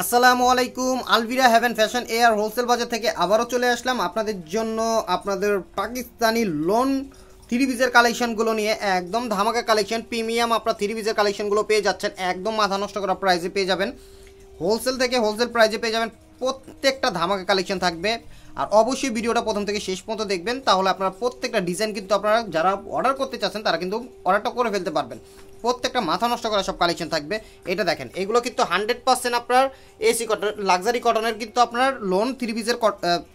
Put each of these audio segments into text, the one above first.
আসসালামু আলাইকুম Alvira Haven Fashion এয়ার হোলসেল বাজার থেকে আবারও চলে আসলাম আপনাদের জন্য আপনাদের পাকিস্তানি লোন থ্রি পিসের কালেকশনগুলো নিয়ে একদম ধামাকা কালেকশন প্রিমিয়াম আপনার থ্রি পিসের কালেকশনগুলো পেয়ে যাচ্ছেন একদম মাথা নষ্ট করা প্রাইজে পেয়ে যাবেন হোলসেল থেকে হোলসেল প্রাইজে পেয়ে যাবেন প্রত্যেকটা ধামাকা কালেকশন থাকবে আর অবশ্যই ভিডিওটা প্রথম থেকে শেষ পর্যন্ত দেখবেন তাহলে আপনারা প্রত্যেকটা ডিজাইন কিন্তু আপনারা যারা অর্ডার করতে চাচ্ছেন তারা কিন্তু অর্ডারটা করে ফেলতে পারবেন প্রত্যেকটা মাথা নষ্ট করা সব কালেকশন থাকবে এটা দেখেন এগুলো কিন্তু হান্ড্রেড পার্সেন্ট আপনার এসি কটন লাক্সারি কটনের কিন্তু আপনার লোন থ্রি পিসের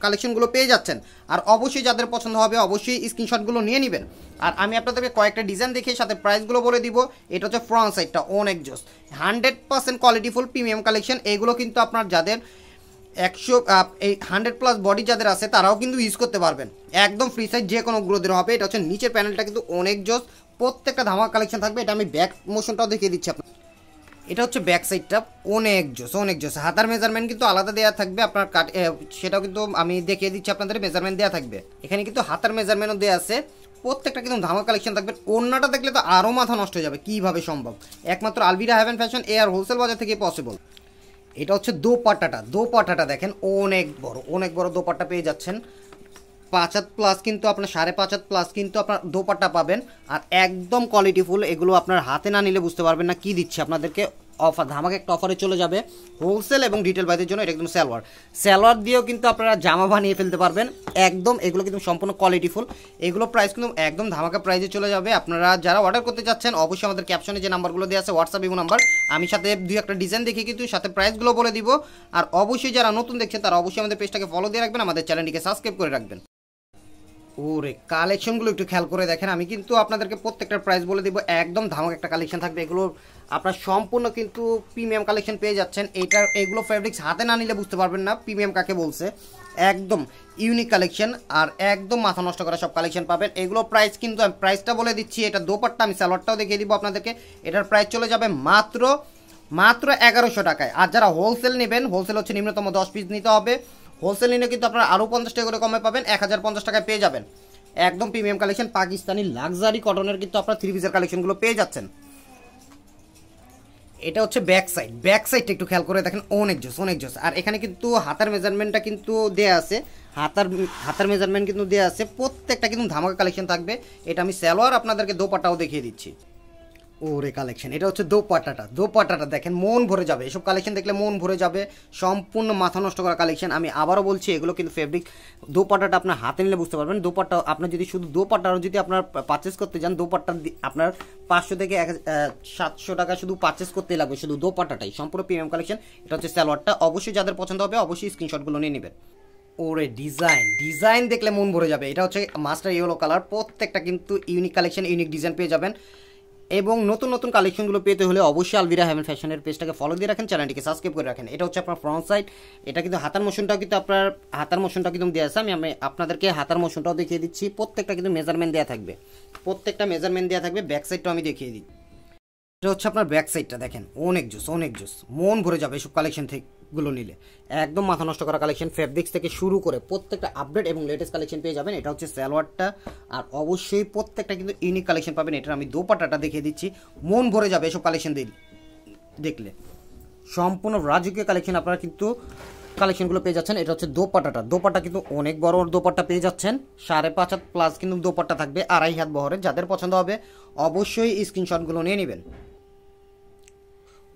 কালেকশনগুলো পেয়ে যাচ্ছেন আর অবশ্যই যাদের পছন্দ হবে অবশ্যই স্ক্রিনশটগুলো নিয়ে নেবেন আর আমি আপনাদেরকে কয়েকটা ডিজাইন দেখে সাথে প্রাইসগুলো বলে দিব এটা হচ্ছে ফ্রন্ট সাইডটা অনেক জোস হান্ড্রেড পার্সেন্ট কোয়ালিটিফুল প্রিমিয়াম কালেকশন এগুলো কিন্তু আপনার যাদের একশো এই হান্ড্রেড প্লাস বডি যাদের আছে তারাও কিন্তু ইউজ করতে পারবেন একদম ফ্রি সাইজ যে কোনো গ্রোদের হবে এটা হচ্ছে নিচের প্যানেলটা কিন্তু অনেক জোস প্রত্যেকটা ধামাকা কালেকশন থাকবে এটা আমি ব্যাক মোশনটাও দেখিয়ে দিচ্ছি আপনার এটা হচ্ছে ব্যাক সাইডটা অনেক জোস অনেক জোস হাতার মেজারমেন্ট কিন্তু আলাদা দেওয়া থাকবে আপনার কাট সেটাও কিন্তু আমি দেখিয়ে দিচ্ছি আপনাদের মেজারমেন্ট দেওয়া থাকবে এখানে কিন্তু হাতার মেজারমেন্টও দেওয়া আছে প্রত্যেকটা কিন্তু ধামা কালেকশন থাকবে অন্যটা দেখলে তো আরও মাথা নষ্ট হয়ে যাবে কীভাবে সম্ভব একমাত্র আলবিরা হ্যাভেন ফ্যাশন এ আর হোলসেল বাজার থেকে পসিবল এটা হচ্ছে দোপাট্টাটা দোপাট্টাটা দেখেন অনেক বড় অনেক বড় দোপাট্টা পেয়ে যাচ্ছেন পাঁচ হাত প্লাস কিন্তু আপনার সাড়ে পাঁচ হাত প্লাস কিন্তু আপনার দোপাট্টা পাবেন আর একদম কোয়ালিটিফুল এগুলো আপনার হাতে না নিলে বুঝতে পারবেন না কি দিচ্ছে আপনাদেরকে অফার ধামাকে একটা অফারে চলে যাবে হোলসেল এবং ডিটেল বাইদের জন্য এটা একদম স্যালোয়ার স্যালোয়ার দিয়েও কিন্তু আপনারা জামা বানিয়ে ফেলতে পারবেন একদম এগুলো কিন্তু সম্পূর্ণ কোয়ালিটিফুল এগুলো প্রাইস কিন্তু একদম ধামাকা প্রাইসে চলে যাবে আপনারা যারা অর্ডার করতে চাচ্ছেন অবশ্যই আমাদের ক্যাপশনে যে নাম্বারগুলো দেওয়া আছে হোয়াটসঅ্যাপ এবং নাম্বার আমি সাথে দুই একটা ডিজাইন দেখি কিন্তু সাথে প্রাইসগুলো বলে দিব আর অবশ্যই যারা নতুন দেখছেন তারা অবশ্যই আমাদের পেজটাকে ফলো দিয়ে রাখবেন আমাদের চ্যানেলটিকে সাবস্ক্রাইব করে রাখবেন ওরে কালেকশনগুলো একটু খেয়াল করে দেখেন আমি কিন্তু আপনাদেরকে প্রত্যেকটা প্রাইস বলে দিব একদম ধামাক একটা কালেকশন থাকবে এগুলো আপনার সম্পূর্ণ কিন্তু প্রিমিয়াম কালেকশন পেয়ে যাচ্ছেন এইটার এগুলো ফেব্রিক্স হাতে না নিলে বুঝতে পারবেন না প্রিমিয়াম কাকে বলছে একদম ইউনিক কালেকশন আর একদম মাথা নষ্ট করা সব কালেকশন পাবেন এগুলো প্রাইস কিন্তু আমি প্রাইসটা বলে দিচ্ছি এটা দোপারটা আমি স্যালোয়ারটাও দেখিয়ে দিব আপনাদেরকে এটার প্রাইস চলে যাবে মাত্র মাত্র এগারোশো টাকায় আর যারা হোলসেল নেবেন হোলসেল হচ্ছে নিম্নতম দশ পিস নিতে হবে হোলসেল নিলে কিন্তু আপনারা আরও পঞ্চাশ টাকা করে কমে পাবেন এক হাজার পঞ্চাশ টাকায় পেয়ে যাবেন একদম প্রিমিয়াম কালেকশন পাকিস্তানি লাক্সারি কটনের কিন্তু আপনারা থ্রি পিসের কালেকশনগুলো পেয়ে যাচ্ছেন এটা হচ্ছে ব্যাক সাইড ব্যাক সাইডটা একটু খেয়াল করে দেখেন অনেক জোস অনেক জোস আর এখানে কিন্তু হাতার মেজারমেন্টটা কিন্তু দেয়া আছে হাতার হাতার মেজারমেন্ট কিন্তু দেয়া আছে প্রত্যেকটা কিন্তু ধামাকা কালেকশন থাকবে এটা আমি স্যালোয়ার আপনাদেরকে দোপাটাও দেখিয়ে দিচ্ছি ওরে কালেকশন এটা হচ্ছে দোপাটাটা দোপাটাটা দেখেন মন ভরে যাবে এসব কালেকশন দেখলে মন ভরে যাবে সম্পূর্ণ মাথা নষ্ট করা কালেকশন আমি আবারও বলছি এগুলো কিন্তু ফেব্রিক পাটাটা আপনার হাতে নিলে বুঝতে পারবেন দোপাট্টা আপনার যদি শুধু দোপাট্টারও যদি আপনার পারচেস করতে যান দোপাট্টা আপনার পাঁচশো থেকে এক সাতশো টাকা শুধু পারচেস করতে লাগবে শুধু দোপাট্টাটাই সম্পূর্ণ প্রিমিয়াম কালেকশন এটা হচ্ছে স্যালোয়ারটা অবশ্যই যাদের পছন্দ হবে অবশ্যই স্ক্রিনশটগুলো নিয়ে নেবেন ওরে ডিজাইন ডিজাইন দেখলে মন ভরে যাবে এটা হচ্ছে মাস্টার ইয়েলো কালার প্রত্যেকটা কিন্তু ইউনিক কালেকশন ইউনিক ডিজাইন পেয়ে যাবেন এবং নতুন নতুন কালেকশনগুলো পেতে হলে অবশ্যই আলভিরা হ্যাভেন ফ্যাশনের পেজটাকে ফলো দিয়ে রাখেন চ্যানেলটিকে সাবস্ক্রাইব করে রাখেন এটা হচ্ছে আপনার ফ্রন্ট সাইড এটা কিন্তু হাতার মোশনটাও কিন্তু আপনার হাতার মোশনটাও কিন্তু দেওয়া আছে আমি আমি আপনাদেরকে হাতার মোশনটাও দেখিয়ে দিচ্ছি প্রত্যেকটা কিন্তু মেজারমেন্ট দেওয়া থাকবে প্রত্যেকটা মেজারমেন্ট দেওয়া থাকবে ব্যাক সাইডটাও আমি দেখিয়ে দিই এটা হচ্ছে আপনার ব্যাক সাইডটা দেখেন অনেক জুস অনেক জুস মন ভরে যাবে এসব কালেকশন থেকে গুলো নিলে একদম মাথা নষ্ট করা কালেকশন ফেব্রিক্স থেকে শুরু করে প্রত্যেকটা আপডেট এবং লেটেস্ট কালেকশন পেয়ে যাবেন এটা হচ্ছে স্যালোয়ারটা আর অবশ্যই প্রত্যেকটা কিন্তু ইউনিক কালেকশন পাবেন এটার আমি দোপাটাটা দেখিয়ে দিচ্ছি মন ভরে যাবে এসব কালেকশন দেখলে সম্পূর্ণ রাজকীয় কালেকশন আপনারা কিন্তু কালেকশনগুলো পেয়ে যাচ্ছেন এটা হচ্ছে দোপাটাটা দোপাটা কিন্তু অনেক বড় দোপাটা পেয়ে যাচ্ছেন সাড়ে পাঁচ হাত প্লাস কিন্তু দোপাটা থাকবে আড়াই হাত বহরে যাদের পছন্দ হবে অবশ্যই স্ক্রিনশটগুলো নিয়ে নেবেন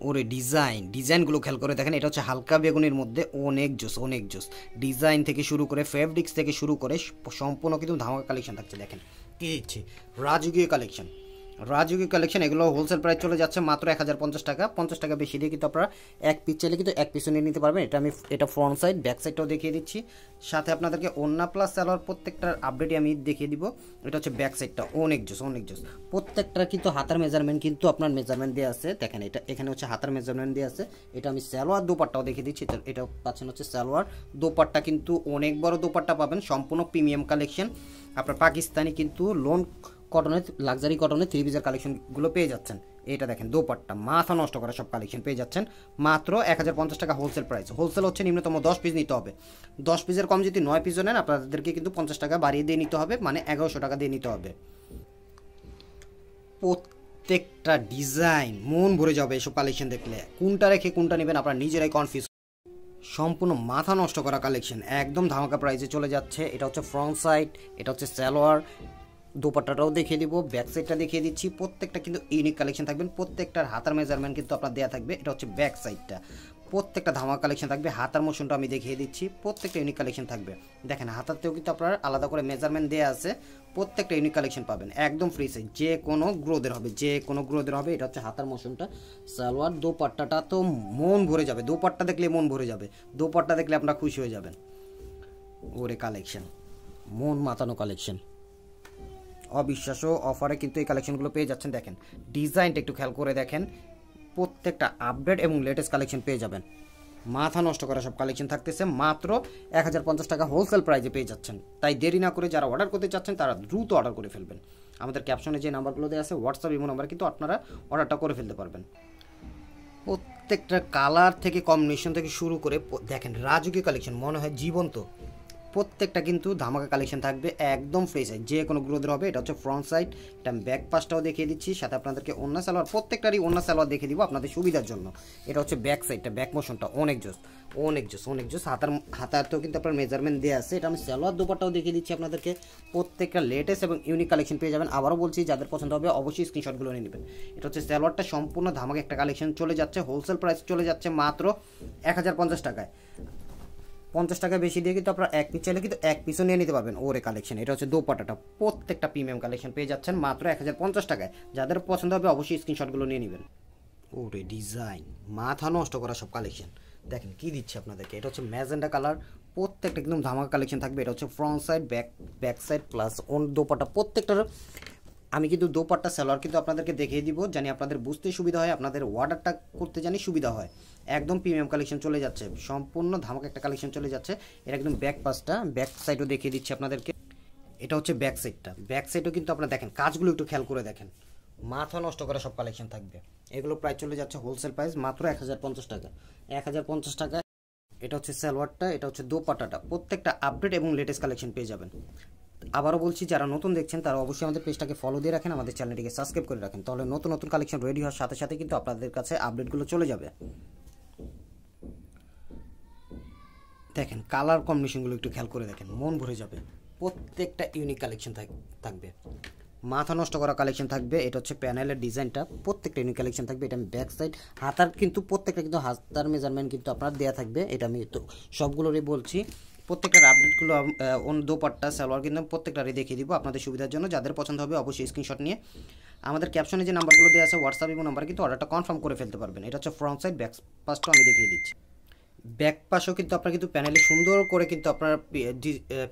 ওরে ডিজাইন ডিজাইনগুলো খেয়াল করে দেখেন এটা হচ্ছে হালকা বেগুনের মধ্যে অনেক জোস অনেক জোস ডিজাইন থেকে শুরু করে ফেব্রিক্স থেকে শুরু করে সম্পূর্ণ কিন্তু ধামাকা কালেকশন থাকছে দেখেন কি রাজকীয় কালেকশন রাজযোগী কালেকশন এগুলো হোলসেল প্রাইস চলে যাচ্ছে মাত্র এক হাজার পঞ্চাশ টাকা পঞ্চাশ টাকা বেশি দিয়ে কিন্তু আপনারা এক পিস চাইলে কিন্তু এক পিসও নিয়ে নিতে পারবেন এটা আমি এটা ফ্রন্ট সাইড ব্যাক সাইডটাও দেখিয়ে দিচ্ছি সাথে আপনাদেরকে অন্যা প্লাস সালোয়ার প্রত্যেকটার আপডেটই আমি দেখিয়ে দিব এটা হচ্ছে ব্যাক সাইডটা অনেক জোস অনেক জোস প্রত্যেকটার কিন্তু হাতার মেজারমেন্ট কিন্তু আপনার মেজারমেন্ট দেওয়া আছে দেখেন এটা এখানে হচ্ছে হাতার মেজারমেন্ট দেওয়া আছে এটা আমি সালোয়ার দোপারটাও দেখিয়ে দিচ্ছি এটা পাচ্ছেন হচ্ছে সালোয়ার দোপারটা কিন্তু অনেক বড় দোপারটা পাবেন সম্পূর্ণ প্রিমিয়াম কালেকশন আপনার পাকিস্তানি কিন্তু লোন কটনের লাক্সারি কটনের থ্রি পিসের কালেকশনগুলো পেয়ে যাচ্ছেন এটা দেখেন দোপাট্টা মাথা নষ্ট করা সব কালেকশন পেয়ে যাচ্ছেন মাত্র এক টাকা হোলসেল প্রাইস হোলসেল হচ্ছে নিম্নতম দশ পিস নিতে হবে দশ পিসের কম যদি নয় পিসও নেন আপনাদেরকে কিন্তু পঞ্চাশ টাকা বাড়িয়ে দিয়ে নিতে হবে মানে এগারোশো টাকা দিয়ে নিতে হবে প্রত্যেকটা ডিজাইন মন ভরে যাবে এসব কালেকশন দেখলে কোনটা রেখে কোনটা নেবেন আপনার নিজেরাই কনফিউজ সম্পূর্ণ মাথা নষ্ট করা কালেকশন একদম ধামাকা প্রাইসে চলে যাচ্ছে এটা হচ্ছে ফ্রন্ট সাইড এটা হচ্ছে স্যালোয়ার দুপাট্টাটাও দেখিয়ে দিব ব্যাক সাইডটা দেখিয়ে দিচ্ছি প্রত্যেকটা কিন্তু ইউনিক কালেকশন থাকবেন প্রত্যেকটার হাতার মেজারমেন্ট কিন্তু আপনার দেওয়া থাকবে এটা হচ্ছে ব্যাক সাইডটা প্রত্যেকটা ধামা কালেকশন থাকবে হাতার মোশনটা আমি দেখিয়ে দিচ্ছি প্রত্যেকটা ইউনিক কালেকশন থাকবে দেখেন হাতারতেও কিন্তু আপনার আলাদা করে মেজারমেন্ট দেওয়া আছে প্রত্যেকটা ইউনিক কালেকশন পাবেন একদম ফ্রি সাইজ যে কোনো গ্রোদের হবে যে কোনো গ্রোদের হবে এটা হচ্ছে হাতার মোশনটা সালোয়ার দোপাট্টাটা তো মন ভরে যাবে দোপাট্টা দেখলে মন ভরে যাবে দোপাট্টা দেখলে আপনার খুশি হয়ে যাবেন ওরে কালেকশন মন মাতানো কালেকশন অবিশ্বাস্য অফারে কিন্তু এই কালেকশনগুলো পেয়ে যাচ্ছেন দেখেন ডিজাইনটা একটু খেয়াল করে দেখেন প্রত্যেকটা আপডেট এবং লেটেস্ট কালেকশন পেয়ে যাবেন মাথা নষ্ট করা সব কালেকশন থাকতেছে মাত্র এক টাকা হোলসেল প্রাইজে পেয়ে যাচ্ছেন তাই দেরি না করে যারা অর্ডার করতে চাচ্ছেন তারা দ্রুত অর্ডার করে ফেলবেন আমাদের ক্যাপশনে যে নাম্বারগুলো দেওয়া আছে হোয়াটসঅ্যাপ ইমো নাম্বার কিন্তু আপনারা অর্ডারটা করে ফেলতে পারবেন প্রত্যেকটা কালার থেকে কম্বিনেশন থেকে শুরু করে দেখেন রাজকীয় কালেকশন মনে হয় জীবন্ত প্রত্যেকটা কিন্তু ধামাকা কালেকশন থাকবে একদম ফ্রি সাইজ যে কোনো গ্রোথের হবে এটা হচ্ছে ফ্রন্ট সাইড এটা আমি ব্যাক দেখিয়ে দিচ্ছি সাথে আপনাদেরকে অন্য সালোয়ার প্রত্যেকটারই অন্য সালোয়ার দেখিয়ে দিব আপনাদের সুবিধার জন্য এটা হচ্ছে ব্যাক সাইডটা ব্যাক মোশনটা অনেক জোস অনেক জোস অনেক জোস হাতার তো কিন্তু আপনার মেজারমেন্ট দেওয়া আছে এটা আমি সালোয়ার দুপাটাও দেখিয়ে দিচ্ছি আপনাদেরকে প্রত্যেকটা লেটেস্ট এবং ইউনিক কালেকশন পেয়ে যাবেন আবারও বলছি যাদের পছন্দ হবে অবশ্যই স্ক্রিনশটগুলো নিয়ে নেবেন এটা হচ্ছে সালোয়ারটা সম্পূর্ণ ধামাকা একটা কালেকশন চলে যাচ্ছে হোলসেল প্রাইস চলে যাচ্ছে মাত্র এক টাকায় পঞ্চাশ টাকা বেশি দিয়ে কিন্তু আপনারা এক পিস চাইলে কিন্তু এক পিসও নিয়ে নিতে পারবেন ওরে কালেকশন এটা হচ্ছে দোপাটাটা প্রত্যেকটা প্রিমিয়াম কালেকশন পেয়ে যাচ্ছেন মাত্র এক হাজার পঞ্চাশ টাকায় যাদের পছন্দ হবে অবশ্যই স্ক্রিনশটগুলো নিয়ে নেবেন ওরে ডিজাইন মাথা নষ্ট করা সব কালেকশন দেখেন কি দিচ্ছে আপনাদেরকে এটা হচ্ছে ম্যাজেন্ডা কালার প্রত্যেকটা একদম ধামাকা কালেকশন থাকবে এটা হচ্ছে front side back back side plus on dupatta প্রত্যেকটার আমি কিন্তু দোপাট্টা সালোয়ার কিন্তু আপনাদেরকে দেখিয়ে দিব জানি আপনাদের বুঝতে সুবিধা হয় আপনাদের অর্ডারটা করতে জানি সুবিধা হয় একদম প্রিমিয়াম কালেকশন চলে যাচ্ছে সম্পূর্ণ ধামাক একটা কালেকশন চলে যাচ্ছে এটা একদম ব্যাক পাসটা ব্যাক সাইডও দেখিয়ে দিচ্ছি আপনাদেরকে এটা হচ্ছে ব্যাক সাইডটা ব্যাক সাইডও কিন্তু আপনারা দেখেন কাজগুলো একটু খেয়াল করে দেখেন মাথা নষ্ট করা সব কালেকশন থাকবে এগুলো প্রায় চলে যাচ্ছে হোলসেল প্রাইস মাত্র এক টাকা এক টাকা এটা হচ্ছে সালোয়ারটা এটা হচ্ছে দোপাটাটা প্রত্যেকটা আপডেট এবং লেটেস্ট কালেকশন পেয়ে যাবেন আবারও বলছি যারা নতুন দেখছেন তারা অবশ্যই আমাদের পেজটাকে ফলো দিয়ে রাখেন আমাদের চ্যানেলটিকে সাবস্ক্রাইব করে রাখেন তাহলে নতুন নতুন কালেকশন রেডি হওয়ার সাথে সাথে কিন্তু আপনাদের কাছে আপডেটগুলো চলে যাবে দেখেন কালার কম্বিনেশনগুলো একটু খেয়াল করে দেখেন মন ভরে যাবে প্রত্যেকটা ইউনিক কালেকশন থাকবে মাথা নষ্ট করা কালেকশন থাকবে এটা হচ্ছে প্যানেলের ডিজাইনটা প্রত্যেকটা ইউনিক কালেকশন থাকবে এটা আমি ব্যাক সাইড হাতার কিন্তু প্রত্যেকটা কিন্তু হাতার মেজারমেন্ট কিন্তু আপনার দেওয়া থাকবে এটা আমি তো সবগুলোরই বলছি প্রত্যেকটার আপডেটগুলো অন্য দোপাট্টা সালোয়ার কিন্তু প্রত্যেকটারই দেখিয়ে দিব আপনাদের সুবিধার জন্য যাদের পছন্দ হবে অবশ্যই স্ক্রিনশট নিয়ে আমাদের ক্যাপশনে যে নাম্বারগুলো দেওয়া আছে হোয়াটসঅ্যাপ এবং নাম্বার কিন্তু অর্ডারটা কনফার্ম করে ফেলতে পারবেন এটা হচ্ছে ফ্রন্ট সাইড ব্যাক পাসটাও আমি দেখিয়ে দিচ্ছি ব্যাক পাশও কিন্তু আপনার কিন্তু প্যানেলে সুন্দর করে কিন্তু আপনার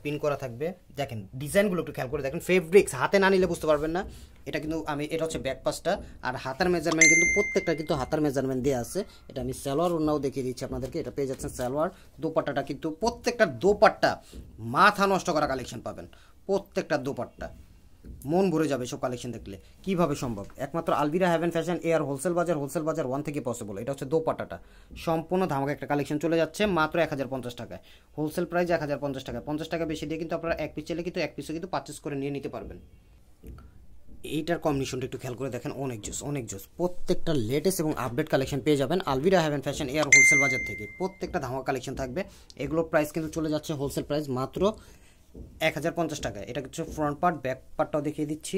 পিন করা থাকবে দেখেন ডিজাইনগুলো একটু খেয়াল করে দেখেন ফেব্রিক্স হাতে না নিলে বুঝতে পারবেন না এটা কিন্তু আমি এটা হচ্ছে ব্যাক পাশটা আর হাতার মেজারমেন্ট কিন্তু প্রত্যেকটা কিন্তু হাতার মেজারমেন্ট দেওয়া আছে এটা আমি সালোয়ার ওনাও দেখিয়ে দিচ্ছি আপনাদেরকে এটা পেয়ে যাচ্ছেন সালোয়ার দোপাট্টাটা কিন্তু প্রত্যেকটা দোপাট্টা মাথা নষ্ট করা কালেকশন পাবেন প্রত্যেকটা দোপাট্টা মন ভরে যাবে সব কালেকশন দেখলে কিভাবে সম্ভব একমাত্র আলবিরা হ্যাভেন ফ্যাশন এয়ার wholesale bazar wholesale bazar one থেকে পসিবল এটা হচ্ছে দোপাটাটা সম্পূর্ণ ধামাকা একটা কালেকশন চলে যাচ্ছে মাত্র এক হাজার পঞ্চাশ টাকায় হোলসেল প্রাইস এক হাজার পঞ্চাশ টাকা পঞ্চাশ টাকা বেশি দিয়ে কিন্তু আপনারা এক পিস কিন্তু এক পিসে কিন্তু পারচেস করে নিয়ে নিতে পারবেন এইটার কম্বিনেশনটা একটু খেয়াল করে দেখেন অনেক জোস অনেক জোস প্রত্যেকটা লেটেস্ট এবং আপডেট কালেকশন পেয়ে যাবেন আলবিরা হ্যাভেন ফ্যাশন এয়ার হোলসেল বাজার থেকে প্রত্যেকটা ধামাকা কালেকশন থাকবে এগুলোর প্রাইস কিন্তু চলে যাচ্ছে হোলসেল প্রাইস মাত্র এক হাজার পঞ্চাশ টাকা এটা কিছু ফ্রন্ট পার্ট ব্যাক পার্টটাও দেখিয়ে দিচ্ছি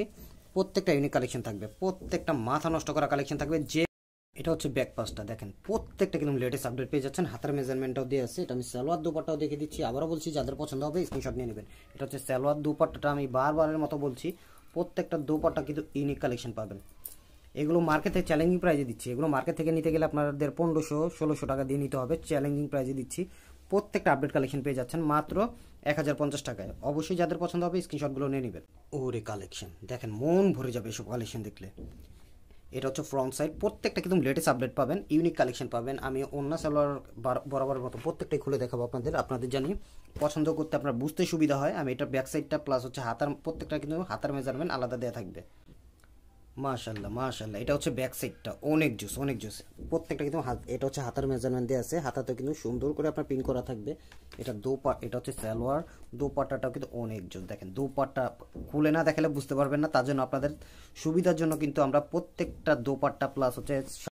প্রত্যেকটা ইউনিক কালেকশন থাকবে প্রত্যেকটা মাথা নষ্ট করা কালেকশন থাকবে যে এটা হচ্ছে ব্যাক পাসটা দেখেন প্রত্যেকটা কিন্তু লেটেস্ট আপডেট পেয়ে যাচ্ছেন হাতের মেজারমেন্টটাও দিয়ে আছে এটা আমি সালোয়ার দুপাটটাও দেখে দিচ্ছি আবারও বলছি যাদের পছন্দ হবে স্ক্রিনশট নিয়ে নেবেন এটা হচ্ছে সালোয়ার দুপাটটা আমি বারবারের মতো বলছি প্রত্যেকটা দুপাটটা কিন্তু ইউনিক কালেকশন পাবেন এগুলো মার্কেট থেকে চ্যালেঞ্জিং প্রাইজে দিচ্ছি এগুলো মার্কেট থেকে নিতে গেলে আপনাদের পনেরোশো ষোলোশো টাকা দিয়ে নিতে হবে চ্যালেঞ্জিং প্রাইজে দিচ্ছি প্রত্যেকটা আপডেট কালেকশন পেয়ে যাচ্ছেন মাত্র এক হাজার পঞ্চাশ টাকায় অবশ্যই যাদের পছন্দ হবে স্ক্রিনশটগুলো নিয়ে নেবেন ওরে কালেকশন দেখেন মন ভরে যাবে এসব কালেকশন দেখলে এটা হচ্ছে ফ্রন্ট সাইড প্রত্যেকটা একদম লেটেস্ট আপডেট পাবেন ইউনিক কালেকশন পাবেন আমি অন্য সেলোয়ার বরাবর মতো প্রত্যেকটাই খুলে দেখাবো আপনাদের আপনাদের জানি পছন্দ করতে আপনার বুঝতে সুবিধা হয় আমি এটা ব্যাক সাইডটা প্লাস হচ্ছে হাতার প্রত্যেকটা কিন্তু হাতার মেজারমেন্ট আলাদা দেওয়া থাকবে মাশাল্লাহ মাশাল্লাহ এটা হচ্ছে ব্যাক সাইডটা অনেক জুস অনেক জুস প্রত্যেকটা কিন্তু এটা হচ্ছে হাতার মেজারমেন্ট দিয়ে আছে হাতাতে কিন্তু সুন্দর করে আপনার পিন করা থাকবে এটা দোপা এটা হচ্ছে সালোয়ার দোপাট্টাটাও কিন্তু অনেক জুস দেখেন দোপাট্টা খুলে না দেখালে বুঝতে পারবেন না তার জন্য আপনাদের সুবিধার জন্য কিন্তু আমরা প্রত্যেকটা দোপাট্টা প্লাস হচ্ছে